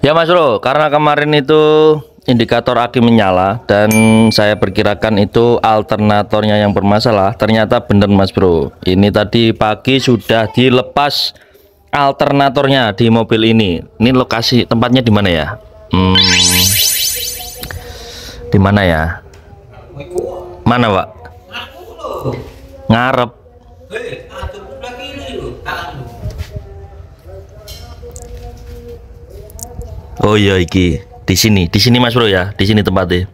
Ya Mas Bro, karena kemarin itu indikator aki menyala dan saya perkirakan itu alternatornya yang bermasalah. Ternyata benar Mas Bro. Ini tadi pagi sudah dilepas alternatornya di mobil ini. Ini lokasi tempatnya di mana ya? Hmm. Di mana ya? Mana, Pak? Ngarep. Eh, oh iya iki di sini di sini mas bro ya di sini tempatnya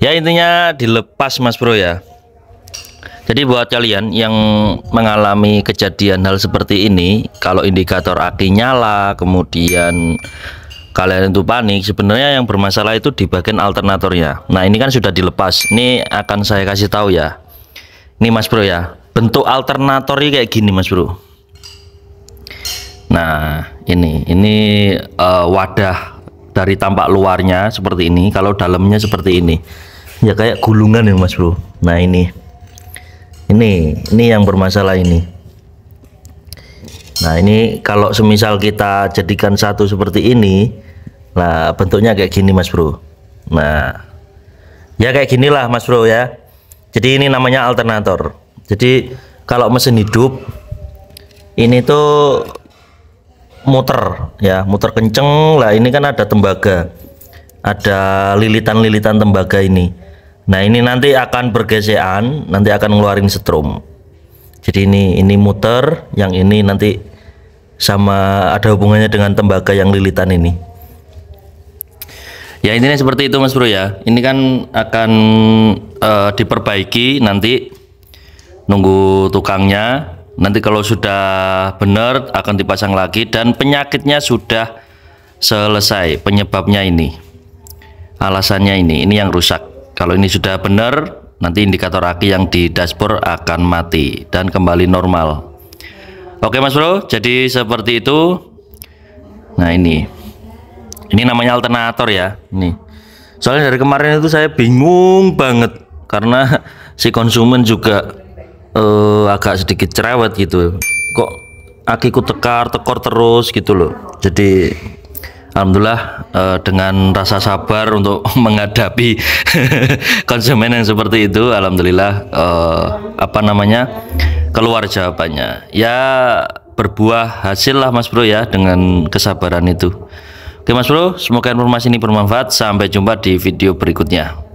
ya intinya dilepas mas bro ya jadi buat kalian yang mengalami kejadian hal seperti ini kalau indikator aki nyala kemudian kalian itu panik sebenarnya yang bermasalah itu di bagian alternatornya nah ini kan sudah dilepas ini akan saya kasih tahu ya ini mas bro ya bentuk alternatornya kayak gini mas bro Nah, ini ini uh, wadah dari tampak luarnya seperti ini, kalau dalamnya seperti ini. Ya kayak gulungan ya, Mas Bro. Nah, ini. Ini, ini yang bermasalah ini. Nah, ini kalau semisal kita jadikan satu seperti ini, nah bentuknya kayak gini, Mas Bro. Nah, ya kayak ginilah, Mas Bro ya. Jadi ini namanya alternator. Jadi kalau mesin hidup ini tuh muter ya muter kenceng lah ini kan ada tembaga ada lilitan-lilitan tembaga ini nah ini nanti akan bergesekan nanti akan ngeluarin setrum jadi ini ini muter yang ini nanti sama ada hubungannya dengan tembaga yang lilitan ini ya intinya seperti itu mas bro ya ini kan akan uh, diperbaiki nanti nunggu tukangnya nanti kalau sudah benar akan dipasang lagi dan penyakitnya sudah selesai penyebabnya ini alasannya ini ini yang rusak kalau ini sudah benar nanti indikator aki yang di dashboard akan mati dan kembali normal oke mas bro jadi seperti itu nah ini ini namanya alternator ya nih soalnya dari kemarin itu saya bingung banget karena si konsumen juga uh, agak sedikit cerewet gitu kok akiku tekar tekor terus gitu loh jadi Alhamdulillah uh, dengan rasa sabar untuk menghadapi konsumen yang seperti itu Alhamdulillah uh, apa namanya keluar jawabannya ya berbuah hasil lah Mas Bro ya dengan kesabaran itu. Oke Mas Bro, semoga informasi ini bermanfaat. Sampai jumpa di video berikutnya.